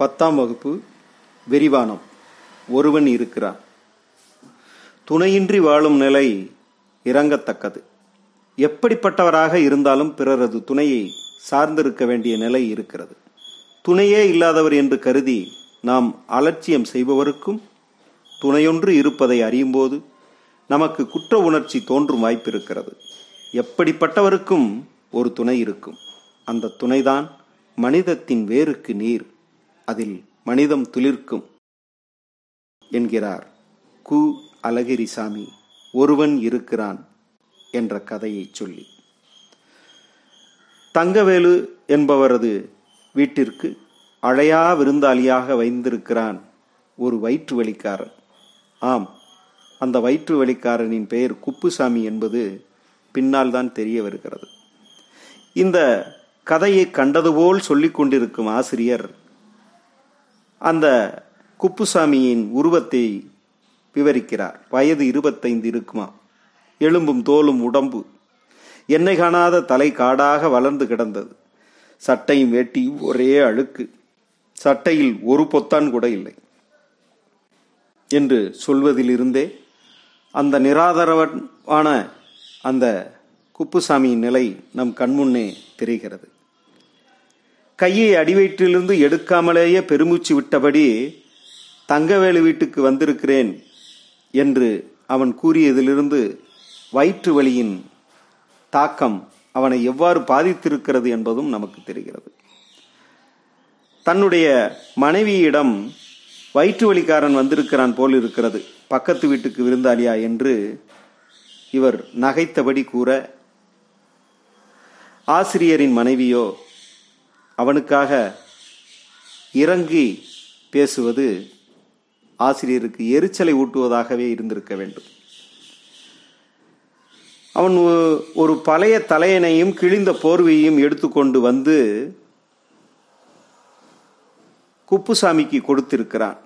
பத்தாம் வகுப்பு விரிவானம் ஒருவன் இருக்கிறான் துணையின்றி வாழும் நிலை இறங்கத்தக்கது எப்படிப்பட்டவராக இருந்தாலும் பிறரது துணையை சார்ந்திருக்க வேண்டிய நிலை இருக்கிறது துணையே இல்லாதவர் என்று கருதி நாம் அலட்சியம் செய்பவருக்கும் துணையொன்று இருப்பதை அறியும்போது நமக்கு குற்ற உணர்ச்சி தோன்றும் வாய்ப்பு இருக்கிறது எப்படிப்பட்டவருக்கும் ஒரு துணை இருக்கும் அந்த துணைதான் மனிதத்தின் வேருக்கு நீர் அதில் மனிதம் துளிர்க்கும் என்கிறார் கு அழகிரிசாமி ஒருவன் இருக்கிறான் என்ற கதையை சொல்லி தங்கவேலு என்பவரது வீட்டிற்கு அழையா விருந்தாளியாக வைந்திருக்கிறான் ஒரு வயிற்று வழிக்காரன் ஆம் அந்த வயிற்று வழிக்காரனின் பெயர் குப்புசாமி என்பது பின்னால் தான் தெரிய வருகிறது இந்த கதையை கண்டதுபோல் சொல்லிக் கொண்டிருக்கும் ஆசிரியர் அந்த குப்புசாமியின் உருவத்தை விவரிக்கிறார் வயது இருபத்தைந்து இருக்குமா எலும்பும் தோலும் உடம்பு என்னை காணாத தலை காடாக வளர்ந்து கிடந்தது சட்டையும் வேட்டி ஒரே அழுக்கு சட்டையில் ஒரு பொத்தான் கூட இல்லை என்று சொல்வதிலிருந்தே அந்த நிராதரவான அந்த குப்புசாமியின் நிலை நம் கண்முன்னே தெரிகிறது கையை அடிவயிற்றிலிருந்து எடுக்காமலேயே பெருமூச்சு விட்டபடி தங்கவேலு வீட்டுக்கு வந்திருக்கிறேன் என்று அவன் கூறியதிலிருந்து வயிற்று வலியின் தாக்கம் அவனை எவ்வாறு பாதித்திருக்கிறது என்பதும் நமக்கு தெரிகிறது தன்னுடைய மனைவியிடம் வயிற்று வழிக்காரன் வந்திருக்கிறான் போல் இருக்கிறது பக்கத்து வீட்டுக்கு விருந்தாளியா என்று இவர் நகைத்தபடி கூற ஆசிரியரின் மனைவியோ அவனுக்காக இறங்கி பேசுவது ஆசிரியருக்கு எரிச்சலை ஊட்டுவதாகவே இருந்திருக்க வேண்டும் அவன் ஒரு பழைய தலையனையும் கிழிந்த போர்வையும் எடுத்துக்கொண்டு வந்து குப்புசாமிக்கு கொடுத்திருக்கிறான்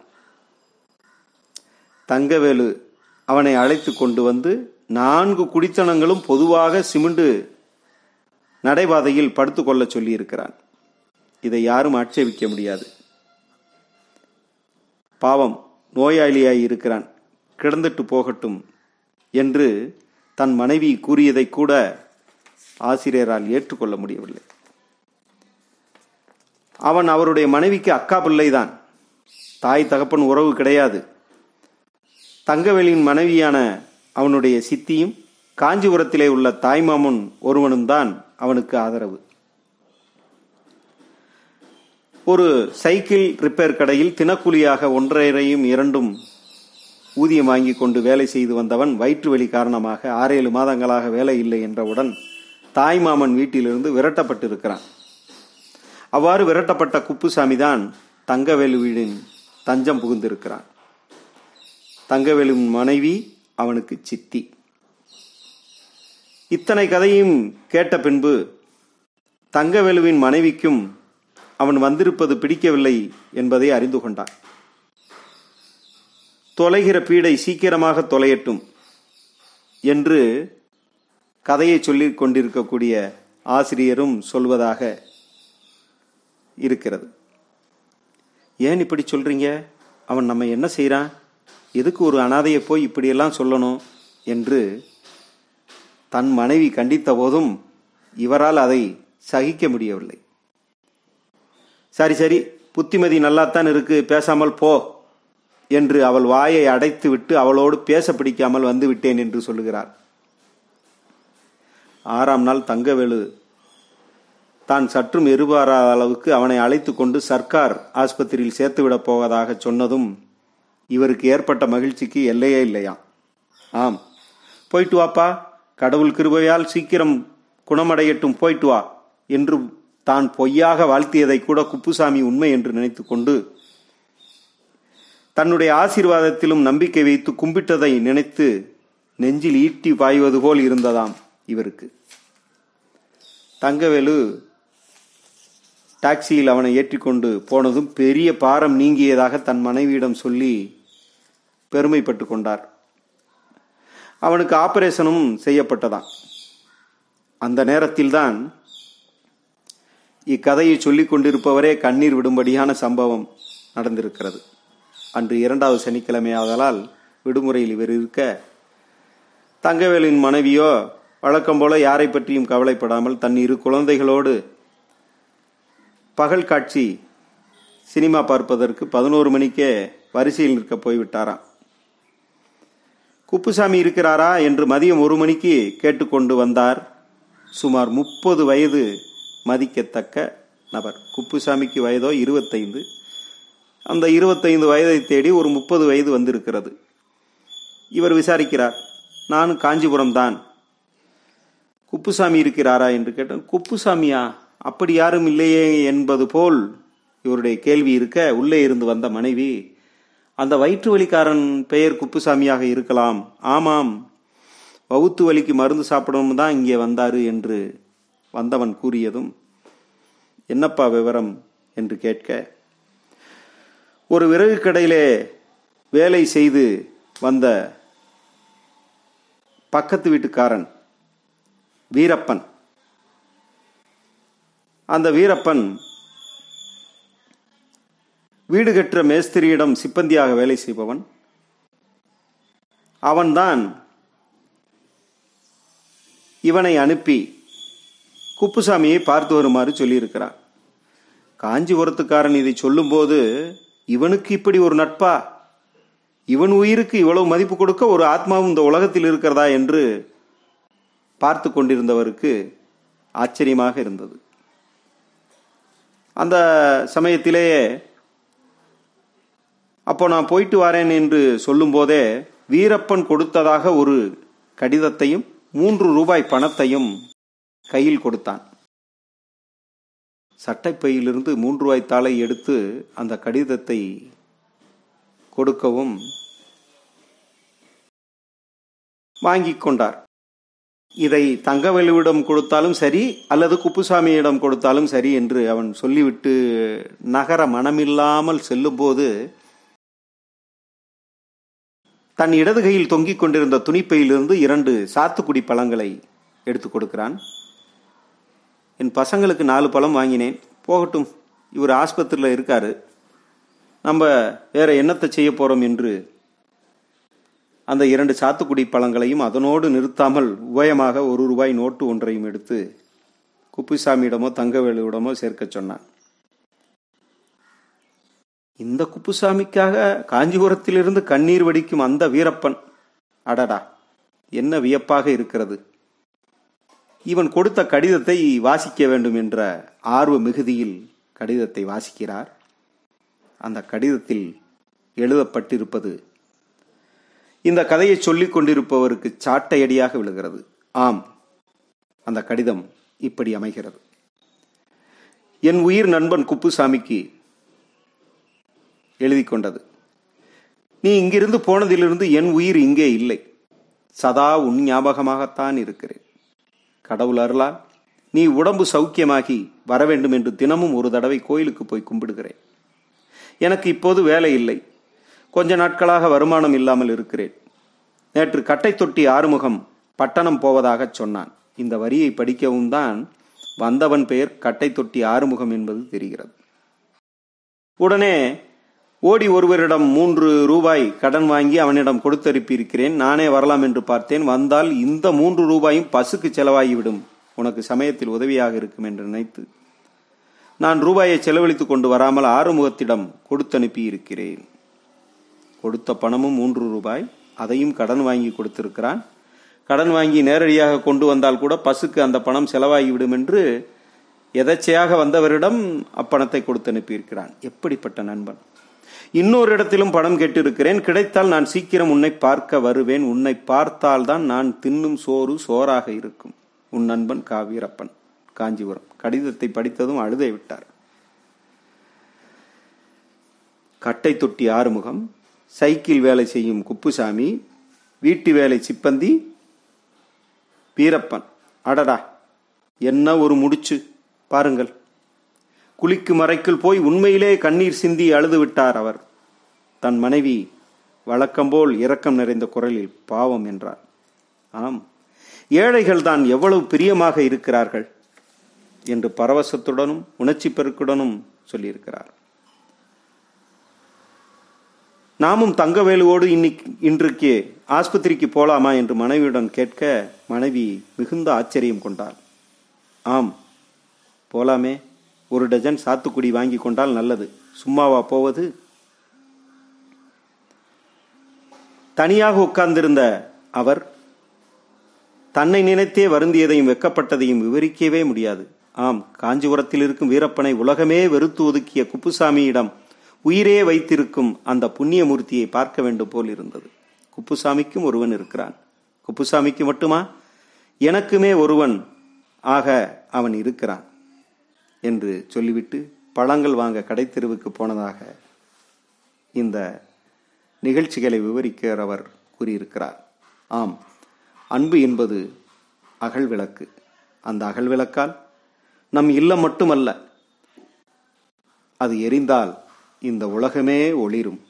தங்கவேலு அவனை அழைத்து கொண்டு வந்து நான்கு குடித்தனங்களும் பொதுவாக சிமிண்டு நடைபாதையில் படுத்துக்கொள்ள சொல்லியிருக்கிறான் இதை யாரும் ஆட்சேபிக்க முடியாது பாவம் நோயாளியாய் இருக்கிறான் கிடந்துட்டு போகட்டும் என்று தன் மனைவி கூறியதை கூட ஆசிரியரால் ஏற்றுக்கொள்ள முடியவில்லை அவன் அவருடைய மனைவிக்கு அக்கா பிள்ளைதான் தாய் தகப்பன் உறவு கிடையாது தங்கவேலியின் மனைவியான அவனுடைய சித்தியும் காஞ்சிபுரத்திலே உள்ள தாய்மாமன் ஒருவனும் தான் அவனுக்கு ஆதரவு ஒரு சைக்கிள் ரிப்பேர் கடையில் தினக்கூலியாக ஒன்றரையும் இரண்டும் ஊதியம் வாங்கி கொண்டு வேலை செய்து வந்தவன் வயிற்று வலி காரணமாக ஆறேழு மாதங்களாக வேலை இல்லை என்றவுடன் தாய்மாமன் வீட்டிலிருந்து விரட்டப்பட்டிருக்கிறான் அவ்வாறு விரட்டப்பட்ட குப்புசாமி தான் தங்கவேலுவின் தஞ்சம் புகுந்திருக்கிறான் தங்கவேலுவின் மனைவி அவனுக்கு சித்தி இத்தனை கதையும் கேட்ட பின்பு தங்கவேலுவின் மனைவிக்கும் அவன் வந்திருப்பது பிடிக்கவில்லை என்பதை அறிந்து கொண்டான் தொலைகிற பீடை சீக்கிரமாக தொலையட்டும் என்று கதையை சொல்லிக் கொண்டிருக்கக்கூடிய ஆசிரியரும் சொல்வதாக இருக்கிறது ஏன் இப்படி சொல்கிறீங்க அவன் நம்ம என்ன செய்கிறான் எதுக்கு ஒரு அனாதையை போய் இப்படியெல்லாம் சொல்லணும் என்று தன் மனைவி கண்டித்த போதும் இவரால் அதை சகிக்க முடியவில்லை சரி சரி புத்திமதி நல்லாத்தான் இருக்கு பேசாமல் போ என்று அவள் வாயை அடைத்து விட்டு அவளோடு பேச பிடிக்காமல் வந்து விட்டேன் என்று சொல்லுகிறார் ஆறாம் நாள் தங்கவேலு தான் சற்றும் எதிர்பாராத அளவுக்கு அவனை அழைத்து கொண்டு சர்க்கார் ஆஸ்பத்திரியில் சேர்த்துவிடப் போவதாக சொன்னதும் இவருக்கு ஏற்பட்ட மகிழ்ச்சிக்கு எல்லையே இல்லையா ஆம் போயிட்டு வாப்பா கடவுள் கிருபையால் சீக்கிரம் குணமடையட்டும் போயிட்டு வா என்று தான் பொய்யாக வாழ்த்தியதை கூட குப்புசாமி உண்மை என்று நினைத்துக்கொண்டு தன்னுடைய ஆசீர்வாதத்திலும் நம்பிக்கை வைத்து கும்பிட்டதை நினைத்து நெஞ்சில் ஈட்டி பாய்வது போல் இருந்ததாம் இவருக்கு தங்கவேலு டாக்ஸியில் அவனை ஏற்றிக்கொண்டு போனதும் பெரிய பாரம் நீங்கியதாக தன் மனைவியிடம் சொல்லி பெருமைப்பட்டு கொண்டார் அவனுக்கு ஆபரேஷனும் செய்யப்பட்டதான் அந்த நேரத்தில்தான் இக்கதையை சொல்லிக் கொண்டிருப்பவரே கண்ணீர் விடும்படியான சம்பவம் நடந்திருக்கிறது அன்று இரண்டாவது சனிக்கிழமையாதலால் விடுமுறையில் இவர் இருக்க தங்கவேலின் மனைவியோ வழக்கம் போல யாரை பற்றியும் கவலைப்படாமல் தன் இரு குழந்தைகளோடு பகல் காட்சி சினிமா பார்ப்பதற்கு பதினோரு மணிக்கே வரிசையில் நிற்க போய்விட்டாராம் குப்புசாமி இருக்கிறாரா என்று மதியம் ஒரு மணிக்கு கேட்டுக்கொண்டு வந்தார் சுமார் முப்பது வயது மதிக்கத்தக்க நபர் குப்புசாமிக்கு வயதோ இருபத்தைந்து அந்த இருபத்தைந்து வயதை தேடி ஒரு முப்பது வயது வந்திருக்கிறது இவர் விசாரிக்கிறார் நான் காஞ்சிபுரம் தான் குப்புசாமி இருக்கிறாரா என்று கேட்டான் குப்புசாமியா அப்படி யாரும் இல்லையே என்பது போல் இவருடைய கேள்வி இருக்க உள்ளே இருந்து வந்த மனைவி அந்த வயிற்று வலிக்காரன் பெயர் குப்புசாமியாக இருக்கலாம் ஆமாம் வவுத்து வலிக்கு மருந்து சாப்பிடணும் தான் இங்கே வந்தாரு என்று வந்தவன் கூறியதும் என்னப்பா விவரம் என்று கேட்க ஒரு விறகு கடையிலே வேலை செய்து வந்த பக்கத்து வீட்டுக்காரன் வீரப்பன் அந்த வீரப்பன் வீடு கட்டுற மேஸ்திரியிடம் சிப்பந்தியாக வேலை செய்பவன் அவன்தான் இவனை அனுப்பி குப்புசாமியை பார்த்து வருமாறு சொல்லியிருக்கிறான் காஞ்சிபுரத்துக்காரன் இதை சொல்லும்போது இவனுக்கு இப்படி ஒரு நட்பா இவன் உயிருக்கு இவ்வளவு மதிப்பு கொடுக்க ஒரு ஆத்மாவும் இந்த உலகத்தில் இருக்கிறதா என்று பார்த்து கொண்டிருந்தவருக்கு ஆச்சரியமாக இருந்தது அந்த சமயத்திலேயே அப்போ நான் போயிட்டு வரேன் என்று சொல்லும்போதே வீரப்பன் கொடுத்ததாக ஒரு கடிதத்தையும் மூன்று ரூபாய் பணத்தையும் கையில் கொடுத்தான் சட்டைப்பையிலிருந்து மூன்று ரூபாய் தாளை எடுத்து அந்த கடிதத்தை கொடுக்கவும் வாங்கி கொண்டார் இதை தங்கவேலுவிடம் கொடுத்தாலும் சரி அல்லது குப்புசாமியிடம் கொடுத்தாலும் சரி என்று அவன் சொல்லிவிட்டு நகர மனமில்லாமல் செல்லும்போது தன் இடது கையில் தொங்கிக் கொண்டிருந்த துணிப்பையிலிருந்து இரண்டு சாத்துக்குடி பழங்களை எடுத்துக் கொடுக்கிறான் என் பசங்களுக்கு நாலு பழம் வாங்கினேன் போகட்டும் இவர் ஆஸ்பத்திரியில் இருக்கார் நம்ம வேற என்னத்தை செய்ய போறோம் என்று அந்த இரண்டு சாத்துக்குடி பழங்களையும் அதனோடு நிறுத்தாமல் உபயமாக ஒரு ரூபாய் நோட்டு ஒன்றையும் எடுத்து குப்புசாமியிடமோ தங்கவேலுவிடமோ சேர்க்க சொன்னான் இந்த குப்புசாமிக்காக காஞ்சிபுரத்திலிருந்து கண்ணீர் வடிக்கும் அந்த வீரப்பன் அடடா என்ன வியப்பாக இருக்கிறது இவன் கொடுத்த கடிதத்தை வாசிக்க வேண்டும் என்ற ஆர்வ மிகுதியில் கடிதத்தை வாசிக்கிறார் அந்த கடிதத்தில் எழுதப்பட்டிருப்பது இந்த கதையை சொல்லிக் கொண்டிருப்பவருக்கு சாட்டையடியாக விழுகிறது ஆம் அந்த கடிதம் இப்படி அமைகிறது என் உயிர் நண்பன் குப்புசாமிக்கு எழுதி கொண்டது நீ இங்கிருந்து போனதிலிருந்து என் உயிர் இங்கே இல்லை சதா உன் ஞாபகமாகத்தான் இருக்கிறேன் கடவுள் அருளால் நீ உடம்பு சௌக்கியமாகி வர வேண்டும் என்று தினமும் ஒரு தடவை கோயிலுக்கு போய் கும்பிடுகிறேன் எனக்கு இப்போது வேலை இல்லை கொஞ்ச நாட்களாக வருமானம் இல்லாமல் இருக்கிறேன் நேற்று கட்டை தொட்டி ஆறுமுகம் பட்டணம் போவதாகச் சொன்னான் இந்த வரியை படிக்கவும் தான் வந்தவன் பெயர் கட்டை தொட்டி ஆறுமுகம் என்பது தெரிகிறது உடனே ஓடி ஒருவரிடம் மூன்று ரூபாய் கடன் வாங்கி அவனிடம் கொடுத்தனுப்பியிருக்கிறேன் நானே வரலாம் என்று பார்த்தேன் வந்தால் இந்த மூன்று ரூபாயும் பசுக்கு செலவாகிவிடும் உனக்கு சமயத்தில் உதவியாக இருக்கும் என்று நினைத்து நான் ரூபாயை செலவழித்துக் கொண்டு வராமல் ஆறுமுகத்திடம் கொடுத்தனுப்பி இருக்கிறேன் கொடுத்த பணமும் மூன்று ரூபாய் அதையும் கடன் வாங்கி கொடுத்திருக்கிறான் கடன் வாங்கி நேரடியாக கொண்டு வந்தால் கூட பசுக்கு அந்த பணம் செலவாகிவிடும் என்று எதேச்சையாக வந்தவரிடம் அப்பணத்தை கொடுத்து அனுப்பியிருக்கிறான் எப்படிப்பட்ட நண்பன் இன்னொரு இடத்திலும் பணம் கேட்டிருக்கிறேன் கிடைத்தால் நான் சீக்கிரம் உன்னை பார்க்க வருவேன் உன்னை பார்த்தால்தான் நான் தின்னும் சோறு சோறாக இருக்கும் உன் நண்பன் காவீரப்பன் காஞ்சிபுரம் கடிதத்தை படித்ததும் அழுதை விட்டார் கட்டை தொட்டி ஆறுமுகம் சைக்கிள் வேலை செய்யும் குப்புசாமி வீட்டு வேலை சிப்பந்தி வீரப்பன் அடடா என்ன ஒரு முடிச்சு பாருங்கள் குளிக்கும் அறைக்குள் போய் உண்மையிலே கண்ணீர் சிந்தி அழுதுவிட்டார் அவர் தன் மனைவி வழக்கம்போல் இரக்கம் நிறைந்த குரலில் பாவம் என்றார் ஆம் ஏழைகள் தான் எவ்வளவு பிரியமாக இருக்கிறார்கள் என்று பரவசத்துடனும் உணர்ச்சி பெருக்குடனும் சொல்லியிருக்கிறார் நாமும் தங்கவேலுவோடு இன்னைக்கு இன்றைக்கு ஆஸ்பத்திரிக்கு போலாமா என்று மனைவியுடன் கேட்க மனைவி மிகுந்த ஆச்சரியம் கொண்டார் ஆம் போலாமே ஒரு டஜன் சாத்துக்குடி வாங்கி கொண்டால் நல்லது சும்மாவா போவது தனியாக உட்கார்ந்திருந்த அவர் தன்னை நினைத்தே வருந்தியதையும் வெக்கப்பட்டதையும் விவரிக்கவே முடியாது ஆம் காஞ்சிபுரத்தில் இருக்கும் வீரப்பனை உலகமே வெறுத்து ஒதுக்கிய குப்புசாமியிடம் உயிரே வைத்திருக்கும் அந்த புண்ணியமூர்த்தியை பார்க்க வேண்டும் போல் இருந்தது குப்புசாமிக்கும் ஒருவன் இருக்கிறான் குப்புசாமிக்கு மட்டுமா எனக்குமே ஒருவன் ஆக அவன் இருக்கிறான் என்று சொல்லிவிட்டு பழங்கள் வாங்க கடைத்தெருவுக்கு போனதாக இந்த நிகழ்ச்சிகளை விவரிக்கிறவர் கூறியிருக்கிறார் ஆம் அன்பு என்பது அகழ்விளக்கு அந்த அகழ்விளக்கால் நம் இல்லம் மட்டுமல்ல அது எரிந்தால் இந்த உலகமே ஒளிரும்